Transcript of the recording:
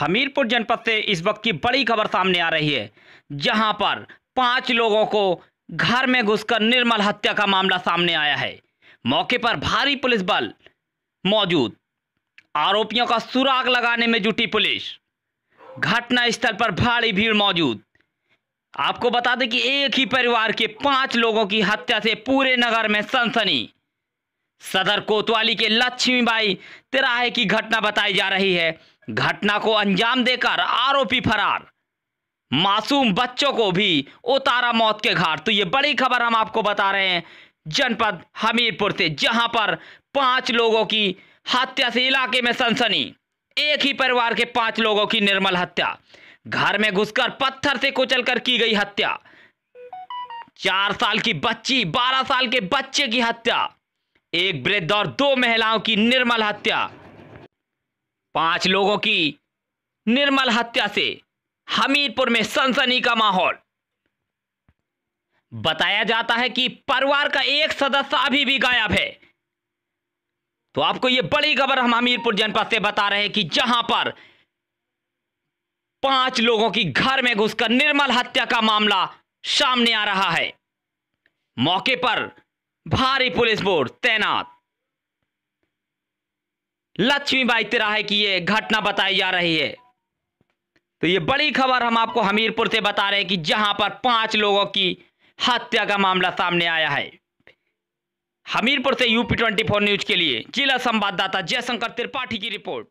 हमीरपुर जनपद से इस वक्त की बड़ी खबर सामने आ रही है जहां पर पांच लोगों को घर में घुसकर निर्मल हत्या का मामला सामने आया है मौके पर भारी पुलिस बल मौजूद आरोपियों का सुराग लगाने में जुटी पुलिस घटना स्थल पर भारी भीड़ मौजूद आपको बता दें कि एक ही परिवार के पांच लोगों की हत्या से पूरे नगर में सनसनी सदर कोतवाली के लक्ष्मीबाई तिराहे की घटना बताई जा रही है घटना को अंजाम देकर आरोपी फरार मासूम बच्चों को भी उतारा मौत के घाट तो ये बड़ी खबर हम आपको बता रहे हैं जनपद हमीरपुर से जहां पर पांच लोगों की हत्या से इलाके में सनसनी एक ही परिवार के पांच लोगों की निर्मल हत्या घर में घुसकर पत्थर से कुचलकर की गई हत्या चार साल की बच्ची बारह साल के बच्चे की हत्या एक वृद्ध और दो महिलाओं की निर्मल हत्या पांच लोगों की निर्मल हत्या से हमीरपुर में सनसनी का माहौल बताया जाता है कि परिवार का एक सदस्य अभी भी गायब है तो आपको यह बड़ी खबर हम हमीरपुर जनपद से बता रहे हैं कि जहां पर पांच लोगों की घर में घुसकर निर्मल हत्या का मामला सामने आ रहा है मौके पर भारी पुलिस बोर्ड तैनात लक्ष्मीबाई तिराहे की ये घटना बताई जा रही है तो ये बड़ी खबर हम आपको हमीरपुर से बता रहे हैं कि जहां पर पांच लोगों की हत्या का मामला सामने आया है हमीरपुर से यूपी ट्वेंटी फोर न्यूज के लिए जिला संवाददाता जयशंकर त्रिपाठी की रिपोर्ट